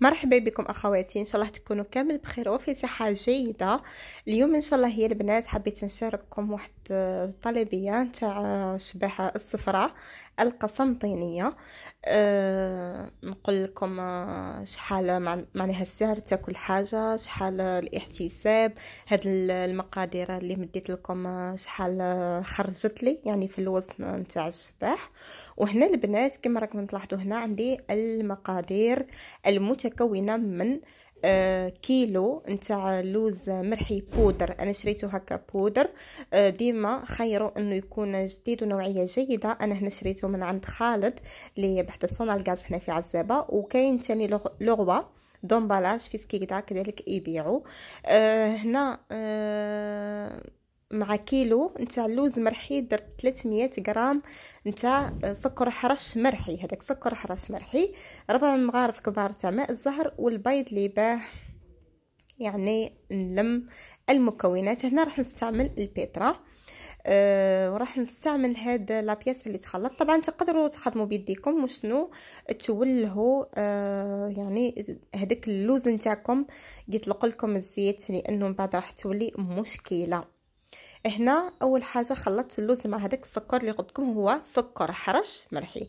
مرحبا بكم اخواتي ان شاء الله تكونوا كامل بخير وفي صحه جيده اليوم ان شاء الله هي البنات حبيت نشارككم واحد الطلبيه نتاع الشباحه الصفراء القسنطينيه أه نقول لكم شحال معناها السعر تاكل حاجه شحال الاحتساب هاد المقادير اللي مديت لكم شحال خرجت لي يعني في الوزن نتاع الشباح أه وهنا البنات كما راكم تلاحظوا هنا عندي المقادير المتكونه من آه كيلو نتاع لوز مرحي بودر انا شريته هكا بودر آه ديما خيروا انه يكون جديد ونوعيه جيده انا هنا شريته من عند خالد اللي بحث الصنع الغاز هنا في عزابه وكاين ثاني لغوا دومبالاج في سكيكدا كذلك يبيعوا آه هنا آه مع كيلو نتاع اللوز مرحي درت 300 غرام نتاع آه، سكر حرش مرحي هذاك سكر حرش مرحي ربع مغارف كبار تاع ماء الزهر والبيض اللي باه يعني نلم المكونات هنا راح نستعمل البيترا أه وراح نستعمل هاد لابياس اللي تخلط طبعا تقدروا تخدموا بيديكم وشنو تولهوا أه يعني هذاك اللوز نتاعكم يطلق لكم الزيت لانه من بعد راح تولي مشكله هنا اول حاجه خلطت اللوز مع هذاك السكر اللي قلت هو سكر حرش مرحي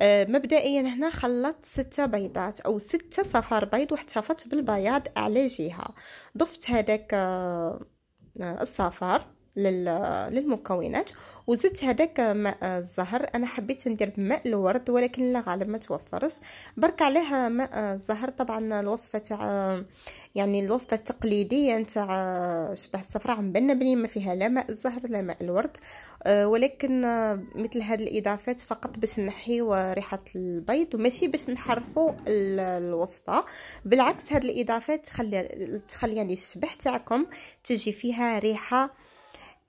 آه مبدئيا هنا خلطت ستة بيضات او ستة صفار بيض واحتفظت بالبياض على جهه ضفت هذاك آه الصفار للمكونات وزدت هذاك ماء الزهر انا حبيت ندير بماء الورد ولكن لا غالب ما توفرش برك عليها ماء الزهر طبعا الوصفه تاع يعني الوصفه التقليديه نتاع شبه الصفراء مبنبني ما فيها لا ماء الزهر لا ماء الورد ولكن مثل هذه الاضافات فقط باش نحيو ريحه البيض وماشي باش نحرفوا الوصفه بالعكس هذه الاضافات تخلي تخلي يعني الشبح تاعكم تجي فيها ريحه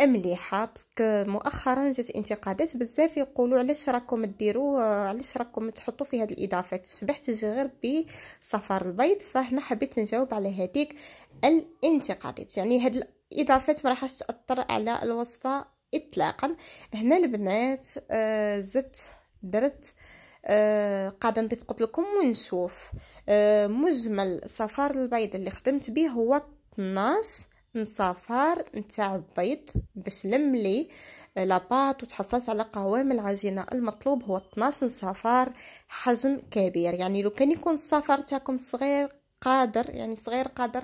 مليحه باسكو مؤخرا جات انتقادات بزاف يقولوا علاش راكم ديروا علاش راكم تحطوا في هذه الاضافات شبحت غير بسفر البيض فهنا حبيت نجاوب على هذيك الانتقادات يعني هاد الاضافات ما راحش تاثر على الوصفه اطلاقا هنا البنات آه زدت درت آه قاعده نضيف قلت لكم ونشوف آه مجمل صفار البيض اللي خدمت به هو 12 نصفار نتاع البيض باش نملي لاباط وتحصلت على قوام العجينه المطلوب هو 12 صفار حجم كبير يعني لو كان يكون الصفار تاعكم صغير قادر يعني صغير قادر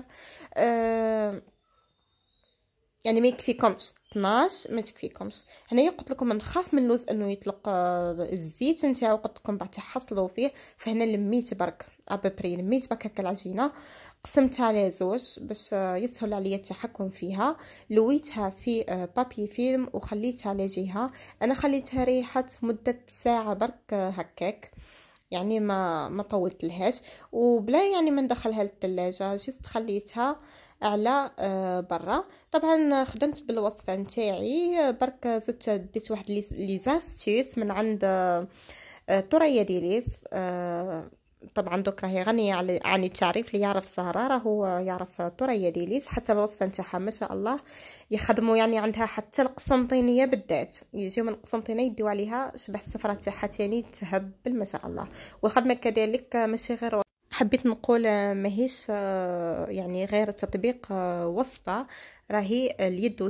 آه يعني ما يكفيكمش 12 ما تكفيكمش هنايا قلت لكم نخاف من اللوز انه يطلق آه، الزيت نتاعو قلت لكم بعد تحصلوا فيه فهنا لميت برك ابري لميت برك هكا العجينه قسمتها على زوج باش آه، يسهل عليا التحكم فيها لويتها في بابي آه، فيلم وخليتها على جهه انا خليتها ريحت مده ساعه برك هكاك يعني ما ما طولت لهاش وبلا يعني ما ندخلها للثلاجه جيت خليتها على آه، برا طبعا خدمت بالوصفه نتاعي آه، برك زدت ديت واحد لي زاستيس من عند الطريه آه، ديالي طبعا دوك راهي غنية على عن التعريف اللي يعرف الزهرة راهو يعرف ثريا ليليس حتى الوصفة نتاعها ما شاء الله يخدموا يعني عندها حتى القسنطينية بالذات يجيو من القسنطينة يديو عليها شبه السفرة تاعها تاني تهبل ما شاء الله وخدمة كذلك ماشي غير حبيت نقول آه، ماهيش آه، يعني غير تطبيق آه، وصفة راهي اليد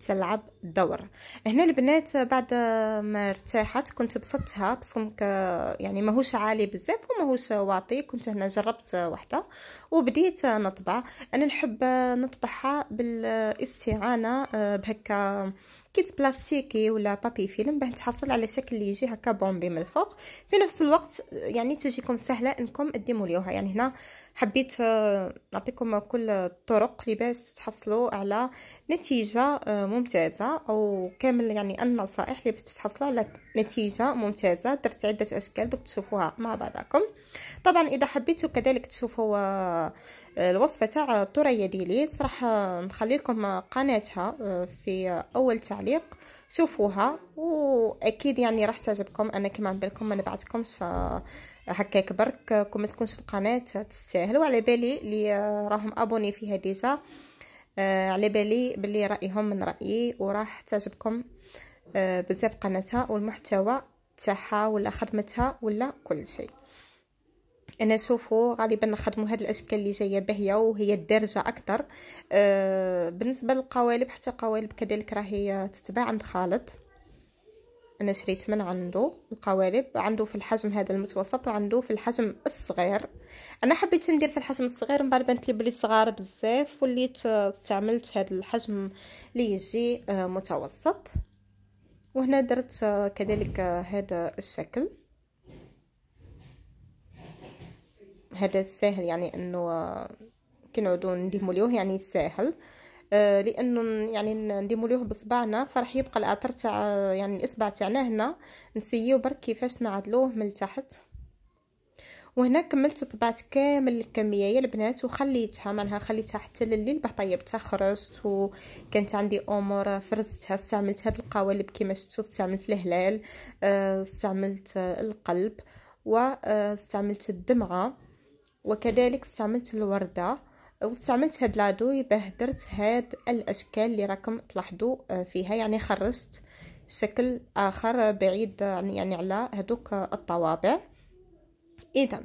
تلعب الدور هنا البنات بعد ما ارتاحت كنت بسطتها بصم يعني ماهوش عالي بزاف وماهوش واطي كنت هنا جربت وحده وبديت نطبع انا نحب نطبعها بالاستعانه آه، بهكا كيس بلاستيكي ولا بابي فيلم باه تحصل على شكل اللي يجي هكا بومبي من الفوق في نفس الوقت يعني تجيكم سهله انكم ديروا ليها يعني هنا حبيت آه، نعطيكم كل الطرق اللي باش تحصلوا على نتيجه آه، ممتازه او كامل يعني النصائح اللي باش تحصلوا على نتيجه ممتازه درت عده اشكال دوك تشوفوها مع بعضكم طبعا اذا حبيتوا كذلك تشوفوا آه، الوصفه تاع الطريه ديليز راح نخلي لكم قناتها آه، في اول تعليق شوفوها واكيد يعني راح تعجبكم انا كما بالكم ما نبعتكمش آه، هكاك برك كون ما تكونش القناه تستاهل وعلى بالي اللي راهم ابوني فيها ديجا آه، على بالي بلي رايهم من رايي وراح تعجبكم آه، بزاف قناتها والمحتوى تاعها ولا خدمتها ولا كل شيء انا شوفوا غالبا نخدموا هاد الاشكال اللي جايه باهيه وهي الدارجه اكثر آه بالنسبه للقوالب حتى قوالب كذلك راهي تتباع عند خالد انا شريت من عنده القوالب عنده في الحجم هذا المتوسط وعنده في الحجم الصغير انا حبيت ندير في الحجم الصغير من بعد بانت لي بلي صغار بزاف وليت استعملت هذا الحجم اللي يجي آه، متوسط وهنا درت آه، كذلك هذا آه، الشكل هذا سهل يعني انه كنعودو نديمو ليه يعني ساهل آه، لانه يعني نديمو ليه بصبعنا فراح يبقى الاثر تاع يعني الاصبع تاعنا هنا نسيو برك كيفاش نعدلوه من التحت وهنا كملت طبعت كامل الكميه يا البنات وخليتها معناها خليتها حتى لليل باه طيبتها خرجت وكانت عندي امور فرزتها استعملت هاد القوالب كيما شفتوا استعملت الهلال استعملت آه، القلب واستعملت آه، الدمعه وكذلك استعملت الورده واستعملت هاد لادوي باه درت هاد الاشكال اللي راكم تلاحظوا آه، فيها يعني خرجت شكل اخر بعيد يعني, يعني على هذوك الطوابع اذا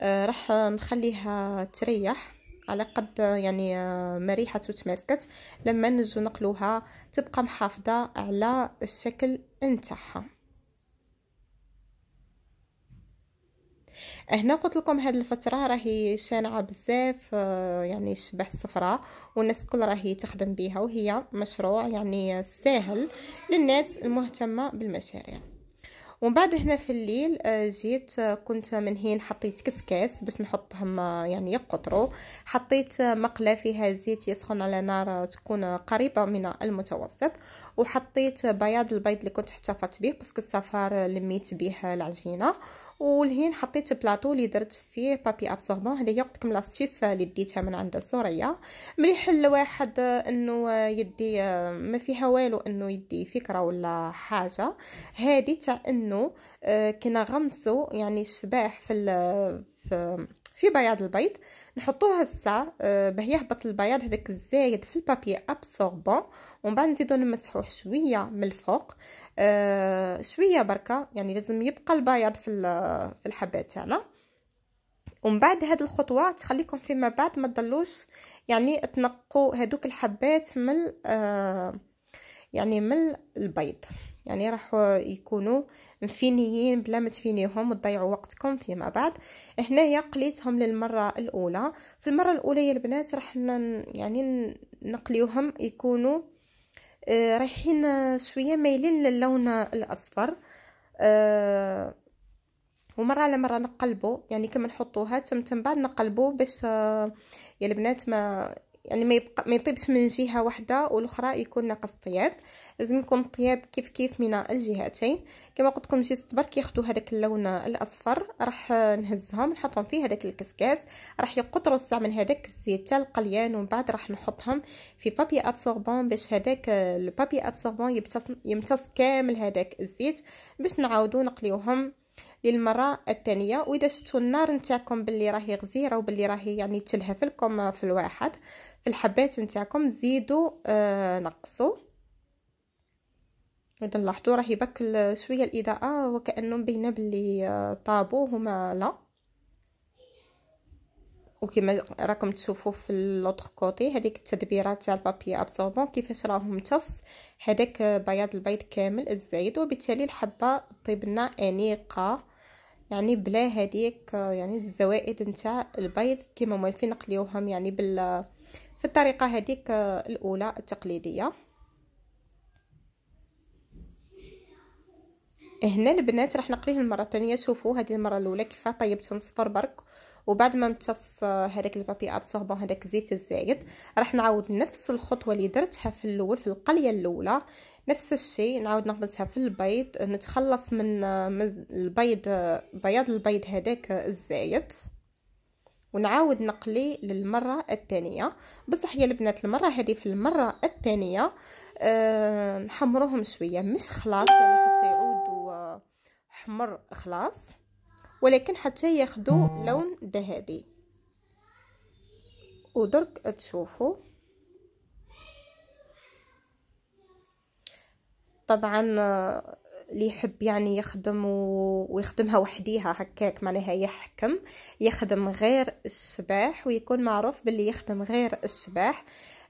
آه، راح نخليها تريح على قد يعني آه، ما ريحت وتماسكت لما نجو نقلوها تبقى محافظه على الشكل نتاعها هنا قلت لكم هذه الفتره راهي شانعه بزاف آه، يعني الشبح الصفراء والناس الكل راهي تخدم بها وهي مشروع يعني ساهل للناس المهتمه بالمشاريع ومن بعد هنا في الليل آه، جيت آه، كنت من هين حطيت كسكاس باش نحطهم يعني يقطروا حطيت مقله فيها زيت يسخن على نار تكون قريبه من المتوسط وحطيت بياض البيض اللي كنت احتفظت به باسكو الصفار لميت به العجينه ولهين حطيت بلاطو اللي درت فيه بابي ابسوربون هذه هي قلت لكم لاستيس اللي ديتها من عند سوريا مليح الواحد انه يدي ما فيها والو انه يدي فكره ولا حاجه هذه تاع انه آه، كنا غمسوا يعني الشباح في في في بياض البيض نحطوه هسا باه يهبط البياض هذاك الزايد في البابي ابسوربون ومن بعد نزيدو نمسحوه شويه من الفوق آه، شويه بركه يعني لازم يبقى البياض في الحبات تاعنا ومن بعد هاد الخطوه تخليكم فيما بعد ما تضلوش يعني تنقوا هذوك الحبات من آه، يعني من البيض يعني راح يكونوا مفينيين بلا ما تفينيهم وتضيعوا وقتكم فيما بعد هنايا قليتهم للمره الاولى في المره الاولى يا البنات راح يعني نقليوهم يكونوا آه، رايحين شويه مايلين للون الاصفر آه، ومره على مره نقلبو يعني كما نحطوها تم تم بعد نقلبو باش آه، يا البنات ما يعني ما يبقى ما يطيبش من جهه واحده والاخرى يكون ناقص الطياب لازم يكون الطياب كيف كيف من الجهتين كما قلت لكم جيت تبرك ياخذوا هذاك اللون الاصفر راح نهزهم نحطهم في هذاك الكسكاس راح يقطروا الساع من هذاك الزيت تاع القليان ومن بعد راح نحطهم في بابي ابسوربون باش هذاك البابي ابسوربون يمتص كامل هذاك الزيت باش نعاودو نقليوهم للمره الثانيه واذا شفتوا النار نتاعكم باللي راهي غزيره وباللي راهي يعني تلهف لكم في الواحد في الحبات نتاعكم زيدوا آه نقصوا اذا لاحظتوا راهي بك شويه الاضاءه وكانهم مبينه باللي آه، طابو هما لا وكما راكم تشوفوا في لوتر كوتي هذيك التدبيرات تاع البابي ابزوربون كيفاش راه ممتص هذاك بياض البيض كامل الزايد وبالتالي الحبه طيب لنا انيقه يعني بلا هذيك يعني الزوائد نتاع البيض كيما مولفين نقليوهم يعني بال في الطريقه هذيك الاولى التقليديه هنا البنات راح نقليه المره الثانيه شوفوا هذه المره الاولى كيف طيبتهم صفر برك وبعد ما امتص هذاك البابي ابسوربون هذاك الزيت الزايد راح نعاود نفس الخطوه اللي درتها في الاول في القليه الاولى نفس الشيء نعاود نغمسها في البيض نتخلص من البيض بياض البيض هذاك الزايد ونعاود نقلي للمره الثانيه بصح يا البنات المره هذه في المره الثانيه أه نحمروهم شويه مش خلاص يعني حتى حمر خلاص ولكن حتى ياخدو لون ذهبي ودرك تشوفوا طبعا آه، اللي يحب يعني يخدم ويخدمها وحديها هكاك معناها يحكم يخدم غير الشباح ويكون معروف باللي يخدم غير السباح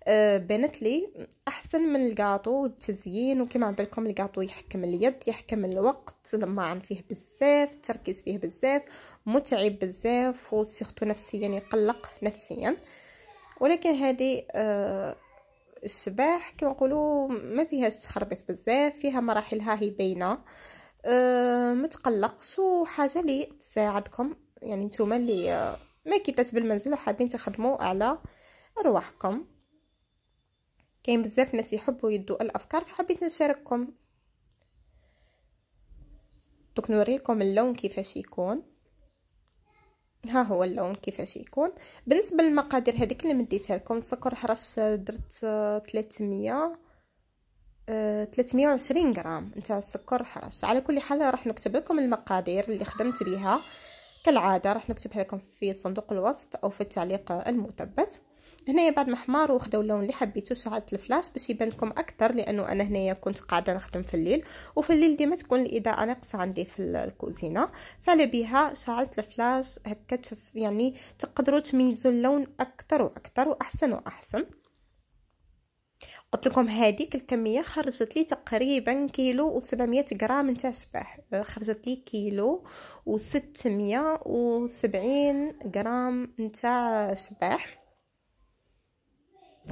أه، بنت لي احسن من الكاطو والتزيين وكما بالكم الكاطو يحكم اليد يحكم الوقت المعن فيه بزاف التركيز فيه بزاف متعب بزاف وسيختو نفسيا يقلق نفسيا ولكن هذه أه، الشباح كما نقولوا ما فيهاش تخربط بزاف فيها مراحلها هي باينه أه، ما تقلقش وحاجه لي تساعدكم يعني نتوما اللي ما كيتات بالمنزل وحابين تخدموا على رواحكم كاين بزاف ناس يحبوا يدوا الافكار فحبيت نشارككم دوك نوريكم اللون كيفاش يكون ها هو اللون كيفاش يكون بالنسبه للمقادير هذيك اللي مديتها لكم السكر حرش درت 300 320 آه، غرام نتاع السكر حرش على كل حال راح نكتب لكم المقادير اللي خدمت بها كالعاده راح نكتبها لكم في صندوق الوصف او في التعليق المثبت هنايا بعد ما حمار وخداو اللون اللي حبيتو شعلت الفلاش باش يبان لكم اكثر لانه انا هنايا كنت قاعده نخدم في الليل وفي الليل ديما تكون الاضاءه ناقصه عندي في الكوزينه فعلى بها شعلت الفلاش هكا يعني تقدروا تميزوا اللون اكثر واكثر واحسن واحسن قلت لكم هذيك الكميه خرجت لي تقريبا كيلو و700 غرام نتاع شباح آه، خرجت لي كيلو و670 غرام نتاع شباح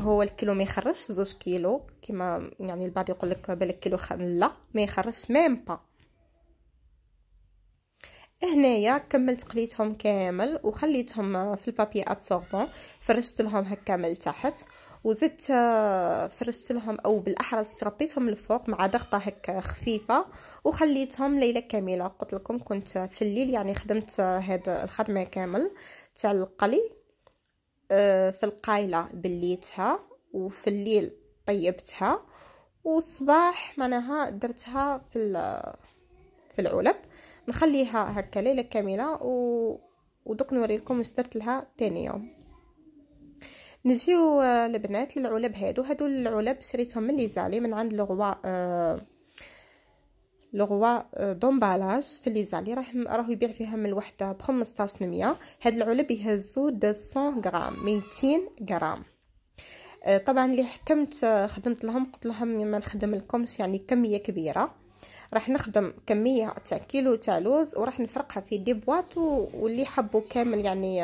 هو الكيلو ما يخرجش زوج كيلو كما يعني البعض يقول لك بالك كيلو خ... لا ما يخرجش ميم با هنايا كملت قليتهم كامل وخليتهم في البابي ابسوربون فرشت لهم هكا من تحت وزدت آه، فرشت لهم او بالاحرى غطيتهم الفوق مع ضغطه هكا خفيفه وخليتهم ليله كامله قلت لكم كنت في الليل يعني خدمت هذا آه، الخدمه كامل تاع القلي آه، في القايلة بليتها وفي الليل طيبتها والصباح معناها درتها في في العلب نخليها هكا ليله كامله و ودوك نوري لكم واش درت لها تاني يوم نجيو البنات آه، للعلب هادو هادو العلب شريتهم من ليزالي من عند لغوا آه لغوا دومبالاج في لي زالي راه راهو يبيع فيها من الوحده ب 1500 هاد العلب يهزو 200 غرام 200 غرام طبعا اللي حكمت خدمت لهم قلت لهم ما نخدم لكمش يعني كميه كبيره راح نخدم كميه تاع كيلو تاع لوز وراح نفرقها في دي بواط واللي حبوا كامل يعني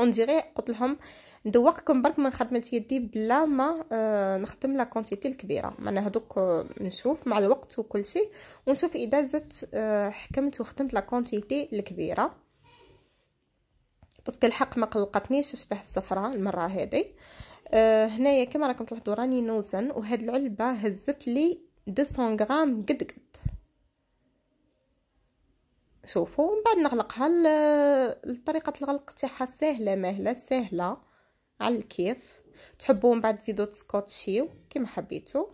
اون ديغي قلت لهم ندوقكم برك من خدمه يدي بلا ما آه، نخدم لا كونتيتي الكبيره معنا هذوك آه، نشوف مع الوقت وكل شيء ونشوف اذا زدت آه، حكمت وخدمت لا كونتيتي الكبيره باسكو الحق ما قلقتنيش شبه الصفراء المره هذه أه هنايا كما راكم تلاحظوا راني نوزن وهاد العلبه هزت لي 200 غرام قد قد شوفوا من بعد نغلقها طريقه الغلق تاعها سهله مهله سهله على الكيف تحبوا من بعد تزيدوا تسكوتشيو كيما حبيتوا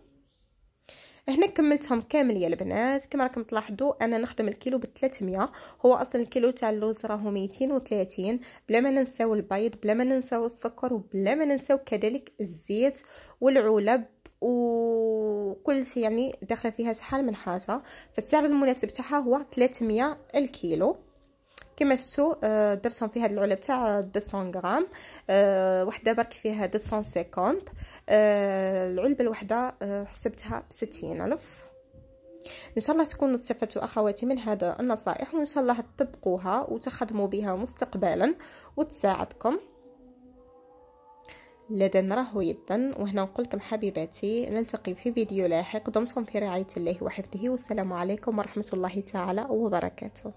هنا كملتهم كامل يا البنات كما راكم تلاحظوا انا نخدم الكيلو ب 300 هو اصلا الكيلو تاع اللوز راهو 230 بلا ما ننساو البيض بلا ما ننساو السكر وبلا ما ننساو كذلك الزيت والعلب وكل شيء يعني داخله فيها شحال من حاجه فالسعر المناسب تاعها هو 300 الكيلو كما شفتوا آه، درتهم في هذا العلب تاع 200 غرام آه، وحده برك فيها 250 آه، العلبه الوحده حسبتها ب 60000 ان شاء الله تكونوا استفدتوا اخواتي من هذا النصائح وان شاء الله تطبقوها وتخدموا بها مستقبلا وتساعدكم لدى نراه يدا وهنا نقولكم حبيباتي نلتقي في فيديو لاحق دمتم في رعاية الله وحفظه والسلام عليكم ورحمة الله تعالى وبركاته